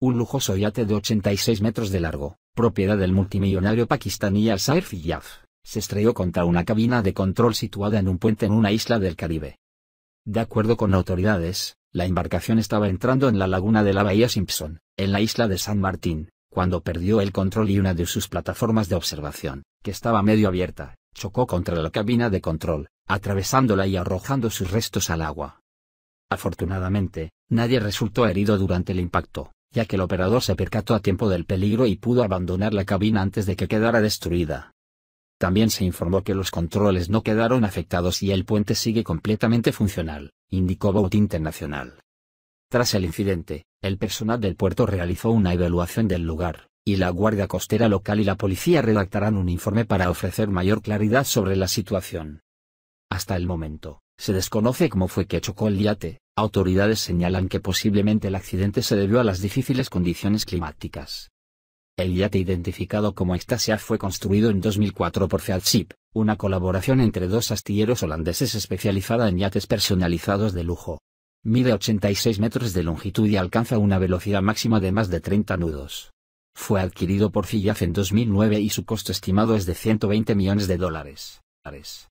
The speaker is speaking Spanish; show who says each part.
Speaker 1: un lujoso yate de 86 metros de largo, propiedad del multimillonario pakistaní Al-Sair Fiyaf, se estrelló contra una cabina de control situada en un puente en una isla del Caribe. De acuerdo con autoridades, la embarcación estaba entrando en la laguna de la bahía Simpson, en la isla de San Martín, cuando perdió el control y una de sus plataformas de observación, que estaba medio abierta, chocó contra la cabina de control, atravesándola y arrojando sus restos al agua. Afortunadamente, nadie resultó herido durante el impacto ya que el operador se percató a tiempo del peligro y pudo abandonar la cabina antes de que quedara destruida. También se informó que los controles no quedaron afectados y el puente sigue completamente funcional, indicó Boat Internacional. Tras el incidente, el personal del puerto realizó una evaluación del lugar, y la Guardia Costera local y la policía redactarán un informe para ofrecer mayor claridad sobre la situación. Hasta el momento, se desconoce cómo fue que chocó el yate, Autoridades señalan que posiblemente el accidente se debió a las difíciles condiciones climáticas. El yate identificado como Estasia fue construido en 2004 por Ship, una colaboración entre dos astilleros holandeses especializada en yates personalizados de lujo. Mide 86 metros de longitud y alcanza una velocidad máxima de más de 30 nudos. Fue adquirido por FIAF en 2009 y su costo estimado es de 120 millones de dólares.